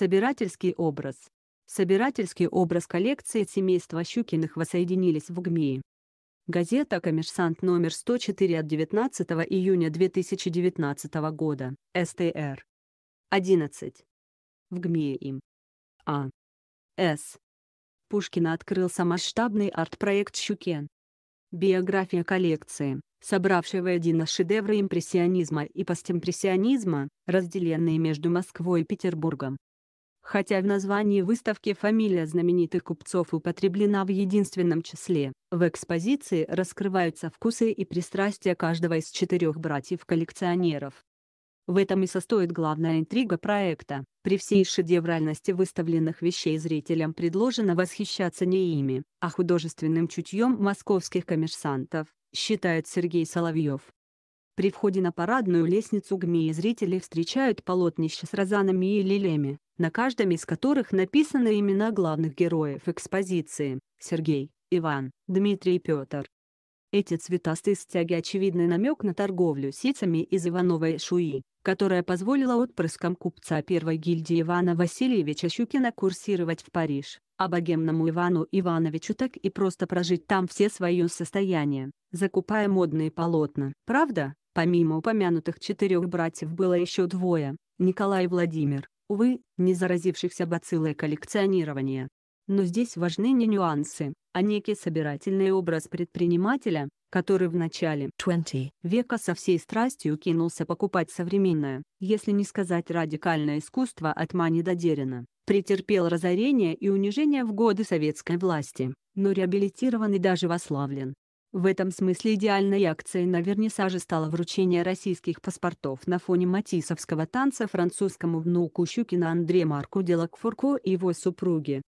Собирательский образ. Собирательский образ коллекции семейства Щукиных воссоединились в ГМИ. Газета «Коммерсант» номер 104 от 19 июня 2019 года. СТР. 11. В ГМИ им. А. С. Пушкина открылся масштабный арт-проект «Щукен». Биография коллекции, собравшей воедино шедевры импрессионизма и постимпрессионизма, разделенные между Москвой и Петербургом, хотя в названии выставки фамилия знаменитых купцов употреблена в единственном числе. В экспозиции раскрываются вкусы и пристрастия каждого из четырех братьев-коллекционеров. В этом и состоит главная интрига проекта. При всей шедевральности выставленных вещей зрителям предложено восхищаться не ими, а художественным чутьем московских коммерсантов, считает Сергей Соловьев. При входе на парадную лестницу ГМИ зрители встречают полотнища с розанами и лилями, на каждом из которых написаны имена главных героев экспозиции – Сергей, Иван, Дмитрий и Петр. Эти цветастые стяги – очевидный намек на торговлю ситцами из Ивановой Шуи, которая позволила отпрыскам купца первой гильдии Ивана Васильевича Щукина курсировать в Париж, а богемному Ивану Ивановичу так и просто прожить там все свое состояние, закупая модные полотна. Правда, помимо упомянутых четырех братьев было еще двое – Николай и Владимир, увы, не заразившихся бациллой коллекционирования. Но здесь важны не нюансы, а некий собирательный образ предпринимателя, который в начале 20 века со всей страстью кинулся покупать современное, если не сказать радикальное искусство от Мани до Дерина, претерпел разорение и унижение в годы советской власти, но реабилитирован и даже вославлен. В этом смысле идеальной акцией на вернисаже стало вручение российских паспортов на фоне матисовского танца французскому внуку Щукина Андре Марку Делакфорко и его супруге.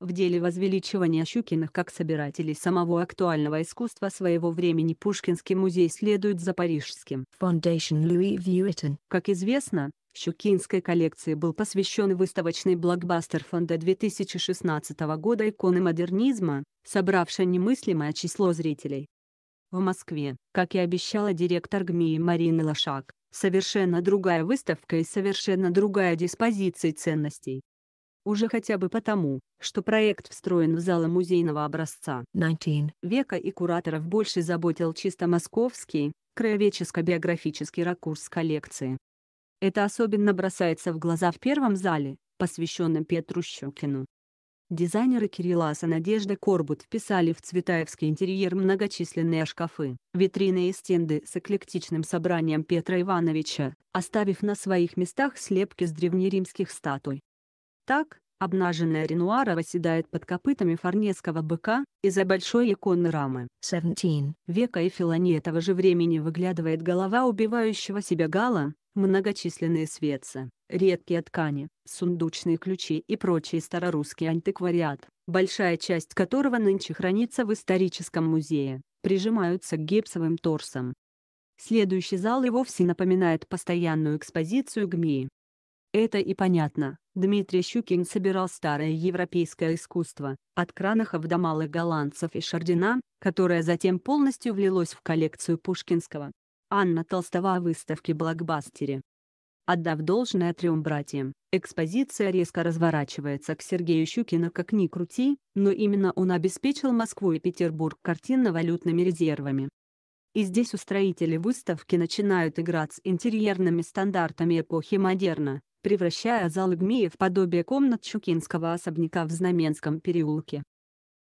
В деле возвеличивания Щукиных как собирателей самого актуального искусства своего времени Пушкинский музей следует за парижским Foundation Louis Vuitton. Как известно, Щукинской коллекции был посвящен выставочный блокбастер фонда 2016 года «Иконы модернизма», собравший немыслимое число зрителей. В Москве, как и обещала директор ГМИ Марина Лошак, совершенно другая выставка и совершенно другая диспозиция ценностей. Уже хотя бы потому, что проект встроен в залы музейного образца 19. века и кураторов больше заботил чисто московский, краеведческо-биографический ракурс коллекции. Это особенно бросается в глаза в первом зале, посвященном Петру Щекину. Дизайнеры Кириллас и Надежда Корбут вписали в Цветаевский интерьер многочисленные шкафы, витрины и стенды с эклектичным собранием Петра Ивановича, оставив на своих местах слепки с древнеримских статуй. Так, обнаженная Ренуара восседает под копытами фарнесского быка, из-за большой иконы рамы 17 века и Филоне этого же времени выглядывает голова убивающего себя гала, Многочисленные светцы, редкие ткани, сундучные ключи и прочий старорусский антиквариат, большая часть которого нынче хранится в историческом музее, прижимаются к гипсовым торсам. Следующий зал и вовсе напоминает постоянную экспозицию ГМИ. Это и понятно, Дмитрий Щукин собирал старое европейское искусство, от кранахов до малых голландцев и шардина, которое затем полностью влилось в коллекцию Пушкинского, Анна Толстова о выставке-блокбастере. Отдав должное трем братьям, экспозиция резко разворачивается к Сергею Щукину как ни крути, но именно он обеспечил Москву и Петербург картинно-валютными резервами. И здесь устроители выставки начинают играть с интерьерными стандартами эпохи модерна, превращая зал Игмея в подобие комнат Щукинского особняка в Знаменском переулке.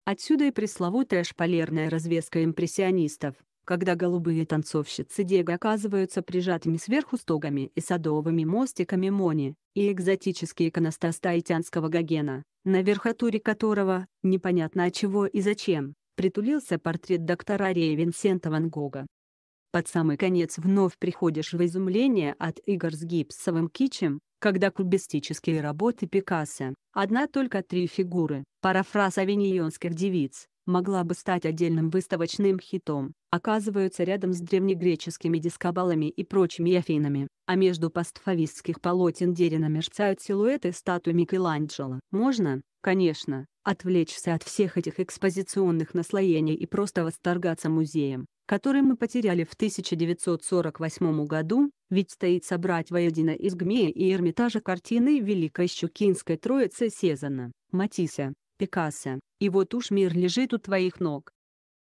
Отсюда и пресловутая шпалерная развеска импрессионистов, когда голубые танцовщицы Дега оказываются прижатыми сверху стогами и садовыми мостиками Мони, и экзотический иконостас таитянского гогена, на верхотуре которого, непонятно от чего и зачем, притулился портрет доктора Рея Винсента Ван Гога. Под самый конец вновь приходишь в изумление от игр с гипсовым кичем, когда кубистические работы Пикассо, одна только три фигуры, парафраз авиньонских девиц, могла бы стать отдельным выставочным хитом, оказываются рядом с древнегреческими дискобалами и прочими афинами, а между постфавистских полотен Дерина мерцают силуэты статуи Микеланджело. Можно, конечно, отвлечься от всех этих экспозиционных наслоений и просто восторгаться музеем, который мы потеряли в 1948 году, ведь стоит собрать воедино из Гмея и Эрмитажа картины Великой Щукинской Троицы Сезана, Матисса, Пикассо, и вот уж мир лежит у твоих ног.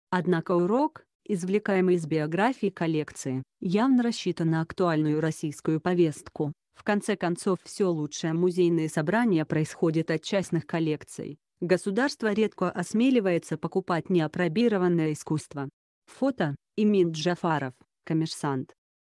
Однако урок, извлекаемый из биографии коллекции, явно рассчитан на актуальную российскую повестку. В конце концов, все лучшее музейное собрание происходит от частных коллекций. Государство редко осмеливается покупать неопробированное искусство. Фото – Имин Джафаров, коммерсант.